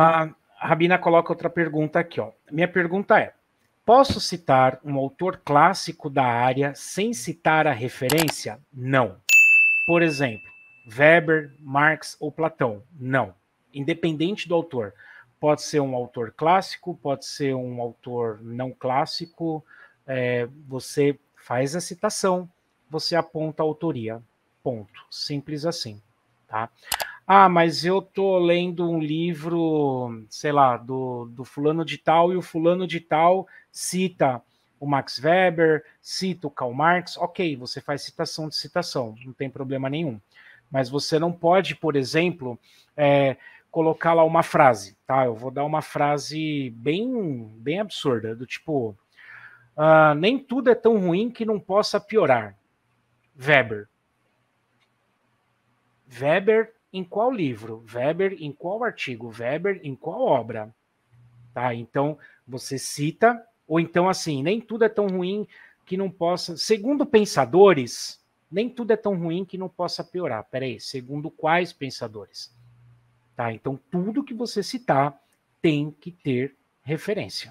A Rabina coloca outra pergunta aqui. Ó. Minha pergunta é: posso citar um autor clássico da área sem citar a referência? Não. Por exemplo, Weber, Marx ou Platão? Não. Independente do autor. Pode ser um autor clássico, pode ser um autor não clássico. É, você faz a citação, você aponta a autoria. Ponto. Simples assim. Tá? ah, mas eu tô lendo um livro, sei lá, do, do fulano de tal, e o fulano de tal cita o Max Weber, cita o Karl Marx, ok, você faz citação de citação, não tem problema nenhum. Mas você não pode, por exemplo, é, colocar lá uma frase, tá? Eu vou dar uma frase bem, bem absurda, do tipo, ah, nem tudo é tão ruim que não possa piorar. Weber. Weber em qual livro, Weber, em qual artigo, Weber, em qual obra. Tá? Então, você cita, ou então assim, nem tudo é tão ruim que não possa. Segundo pensadores, nem tudo é tão ruim que não possa piorar. Peraí, segundo quais pensadores? Tá? Então, tudo que você citar tem que ter referência.